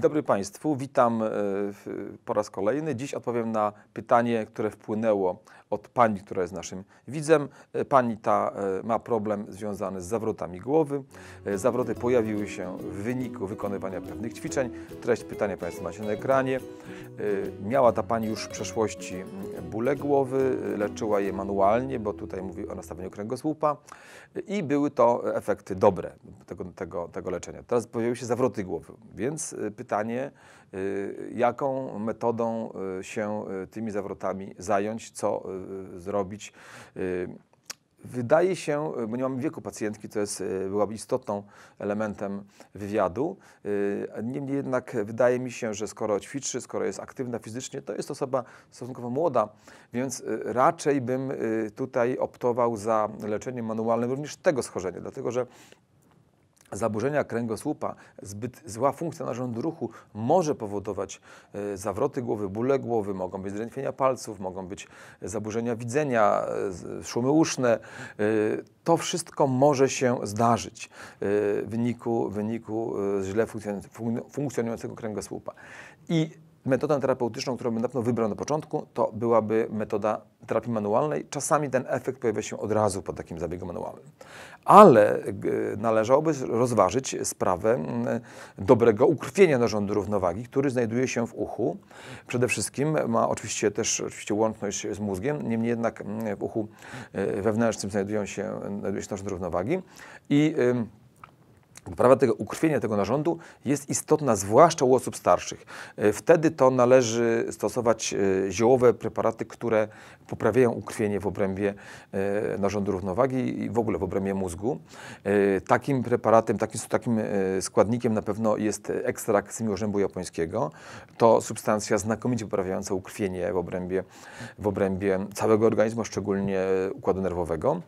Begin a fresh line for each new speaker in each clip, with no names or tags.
Dzień dobry Państwu, witam e, po raz kolejny. Dziś odpowiem na pytanie, które wpłynęło od pani, która jest naszym widzem. E, pani ta e, ma problem związany z zawrotami głowy. Zawroty pojawiły się w wyniku wykonywania pewnych ćwiczeń. Treść pytania Państwo macie na ekranie. Miała ta pani już w przeszłości bóle głowy, leczyła je manualnie, bo tutaj mówi o nastawieniu kręgosłupa i były to efekty dobre tego, tego, tego leczenia. Teraz pojawiły się zawroty głowy, więc pytanie pytanie, y, jaką metodą y, się y, tymi zawrotami zająć, co zrobić. Wydaje się, bo nie mam wieku pacjentki, to jest, byłaby istotną elementem wywiadu. Niemniej jednak wydaje mi się, że skoro ćwiczy, skoro jest aktywna fizycznie, to jest osoba stosunkowo młoda, więc raczej bym tutaj optował za leczeniem manualnym również tego schorzenia, dlatego że zaburzenia kręgosłupa, zbyt zła funkcja narządu ruchu może powodować e, zawroty głowy, bóle głowy, mogą być zdrętwienia palców, mogą być e, zaburzenia widzenia, e, szumy uszne. To wszystko może się zdarzyć w wyniku, w wyniku źle funkcjonującego kręgosłupa. I Metoda terapeutyczną, którą bym na pewno wybrał na początku, to byłaby metoda terapii manualnej. Czasami ten efekt pojawia się od razu po takim zabiegu manualnym. Ale należałoby rozważyć sprawę dobrego ukrwienia narządu równowagi, który znajduje się w uchu. Przede wszystkim ma oczywiście też oczywiście łączność z mózgiem, niemniej jednak w uchu e, wewnętrznym znajdują się, znajduje się narząd równowagi i poprawa tego ukrwienia tego narządu jest istotna, zwłaszcza u osób starszych. E, wtedy to należy stosować e, ziołowe preparaty, które poprawiają ukrwienie w obrębie e, narządu równowagi i w ogóle w obrębie mózgu. Takim preparatem, takim, takim składnikiem na pewno jest ekstrakt symiorzębu japońskiego. To substancja znakomicie poprawiająca ukrwienie w obrębie, w obrębie całego organizmu, szczególnie układu nerwowego.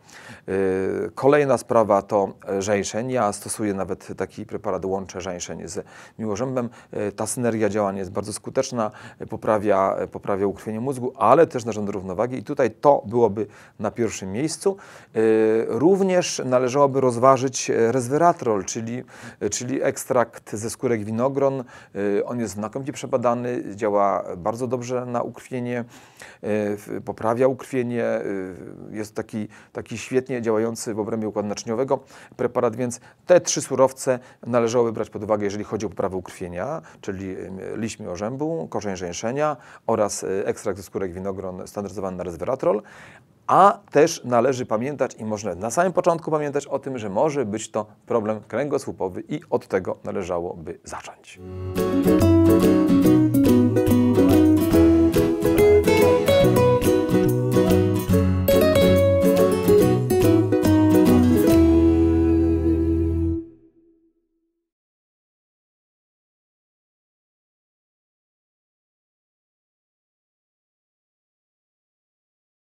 Kolejna sprawa to żeńszeń. Ja stosuję na nawet taki preparat łączę żeńszeń z miłożębem. E, ta synergia działania jest bardzo skuteczna, e, poprawia, e, poprawia ukrwienie mózgu, ale też narząd równowagi i tutaj to byłoby na pierwszym miejscu. Również należałoby rozważyć resveratrol, czyli, czyli ekstrakt ze skórek winogron. On jest znakomicie przebadany, działa bardzo dobrze na ukrwienie, poprawia ukrwienie, jest taki, taki świetnie działający w obrębie układu naczyniowego preparat, więc te trzy surowce należałoby brać pod uwagę, jeżeli chodzi o poprawę ukrwienia, czyli e, liśmi orzębu, korzeń żeńszenia oraz e, ekstrakt ze skórek winogron standaryzowany na resveratrol, a też należy pamiętać i można na samym początku pamiętać o tym, że może być to problem kręgosłupowy i od tego należałoby zacząć.